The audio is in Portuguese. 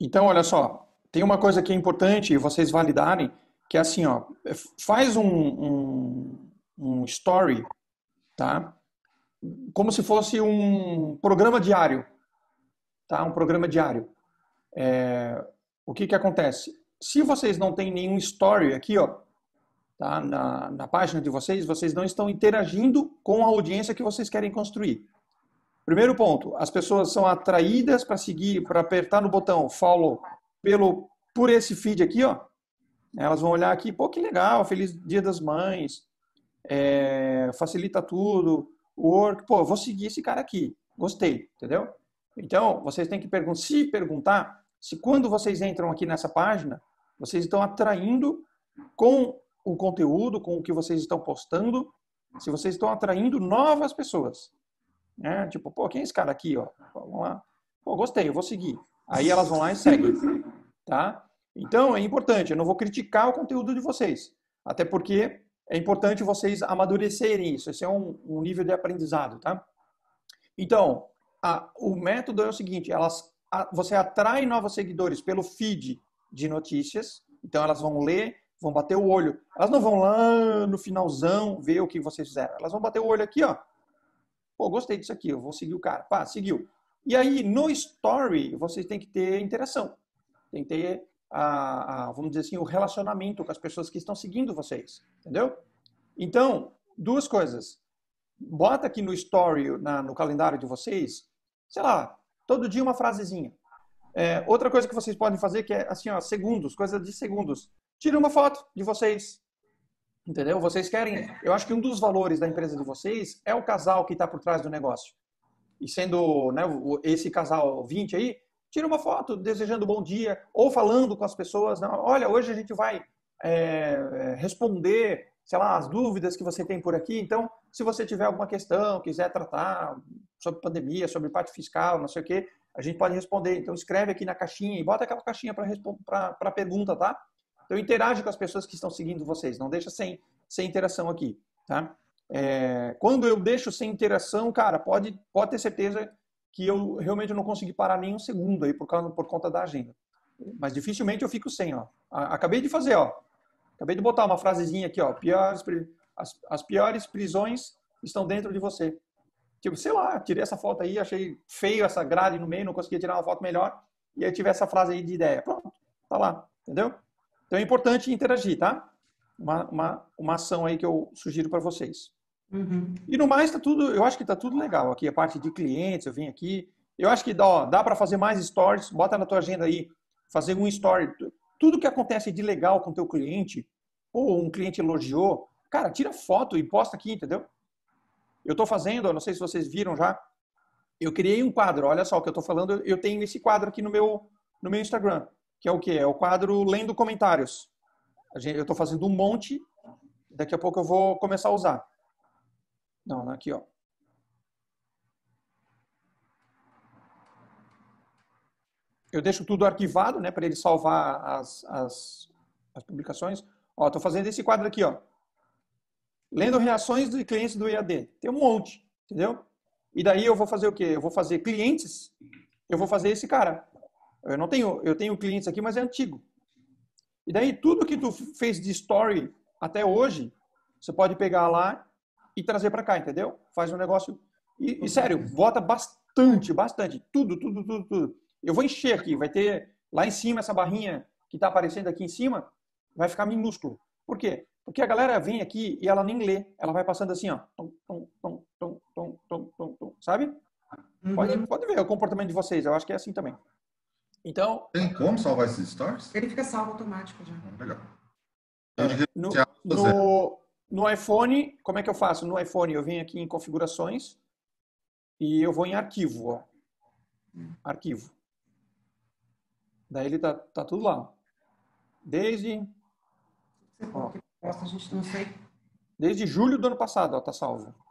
Então, olha só, tem uma coisa que é importante vocês validarem, que é assim, ó, faz um, um, um story, tá? Como se fosse um programa diário, tá? Um programa diário. É, o que que acontece? Se vocês não têm nenhum story aqui, ó, tá? Na, na página de vocês, vocês não estão interagindo com a audiência que vocês querem construir. Primeiro ponto, as pessoas são atraídas para seguir, para apertar no botão follow pelo, por esse feed aqui, ó. Elas vão olhar aqui, pô, que legal, feliz dia das mães, é, facilita tudo, work, pô, vou seguir esse cara aqui, gostei, entendeu? Então, vocês têm que se perguntar se quando vocês entram aqui nessa página, vocês estão atraindo com o conteúdo, com o que vocês estão postando, se vocês estão atraindo novas pessoas. Né? Tipo, pô, quem é esse cara aqui? Ó? Vamos lá. Pô, gostei, eu vou seguir. Aí elas vão lá e seguem. Tá? Então, é importante, eu não vou criticar o conteúdo de vocês. Até porque é importante vocês amadurecerem isso. Esse é um, um nível de aprendizado, tá? Então, a, o método é o seguinte, elas, a, você atrai novos seguidores pelo feed de notícias. Então, elas vão ler, vão bater o olho. Elas não vão lá no finalzão ver o que vocês fizeram. Elas vão bater o olho aqui, ó. Pô, gostei disso aqui, eu vou seguir o cara. Pá, seguiu. E aí, no story, vocês têm que ter interação. Tem que ter, a, a, vamos dizer assim, o relacionamento com as pessoas que estão seguindo vocês. Entendeu? Então, duas coisas. Bota aqui no story, na, no calendário de vocês, sei lá, todo dia uma frasezinha. É, outra coisa que vocês podem fazer que é assim, ó, segundos, coisa de segundos. Tira uma foto de vocês Entendeu? Vocês querem. É. Eu acho que um dos valores da empresa de vocês é o casal que está por trás do negócio. E sendo né, esse casal 20 aí, tira uma foto desejando bom dia ou falando com as pessoas. olha, hoje a gente vai é, é, responder, sei lá, as dúvidas que você tem por aqui. Então, se você tiver alguma questão, quiser tratar sobre pandemia, sobre parte fiscal, não sei o quê, a gente pode responder. Então, escreve aqui na caixinha e bota aquela caixinha para pergunta, tá? Então interage com as pessoas que estão seguindo vocês, não deixa sem, sem interação aqui, tá? É, quando eu deixo sem interação, cara, pode, pode ter certeza que eu realmente não consegui parar nem um segundo aí por, causa, por conta da agenda. Mas dificilmente eu fico sem, ó. Acabei de fazer, ó. Acabei de botar uma frasezinha aqui, ó. Piores, as, as piores prisões estão dentro de você. Tipo, sei lá, tirei essa foto aí, achei feio essa grade no meio, não conseguia tirar uma foto melhor. E aí tive essa frase aí de ideia. Pronto, tá lá, entendeu? Então é importante interagir, tá? Uma, uma, uma ação aí que eu sugiro para vocês. Uhum. E no mais, tá tudo, eu acho que está tudo legal aqui. A parte de clientes, eu vim aqui. Eu acho que dá, dá para fazer mais stories. Bota na tua agenda aí, fazer um story. Tudo que acontece de legal com teu cliente, ou um cliente elogiou, cara, tira foto e posta aqui, entendeu? Eu estou fazendo, não sei se vocês viram já, eu criei um quadro. Olha só o que eu estou falando. Eu tenho esse quadro aqui no meu, no meu Instagram que é o que? É o quadro Lendo Comentários. Eu estou fazendo um monte, daqui a pouco eu vou começar a usar. Não, né, aqui, ó. Eu deixo tudo arquivado, né, para ele salvar as, as, as publicações. Ó, estou fazendo esse quadro aqui, ó. Lendo reações de clientes do IAD. Tem um monte, entendeu? E daí eu vou fazer o quê? Eu vou fazer clientes, eu vou fazer esse cara. Eu não tenho, eu tenho clientes aqui, mas é antigo. E daí tudo que tu fez de story até hoje, você pode pegar lá e trazer para cá, entendeu? Faz um negócio e, e, sério, bota bastante, bastante, tudo, tudo, tudo, tudo. Eu vou encher aqui, vai ter lá em cima essa barrinha que está aparecendo aqui em cima, vai ficar minúsculo. Por quê? Porque a galera vem aqui e ela nem lê, ela vai passando assim, ó, tom, tom, tom, tom, tom, tom, tom, tom sabe? Uhum. Pode, pode ver o comportamento de vocês, eu acho que é assim também. Então. Tem como salvar esses stories? Ele fica salvo automático já. Ah, legal. É, no, no, no, iPhone, como é que eu faço? No iPhone, eu venho aqui em configurações e eu vou em arquivo. Ó. Hum. Arquivo. Daí ele tá, tá tudo lá. Desde. Ó, desde julho do ano passado, ó, tá salvo.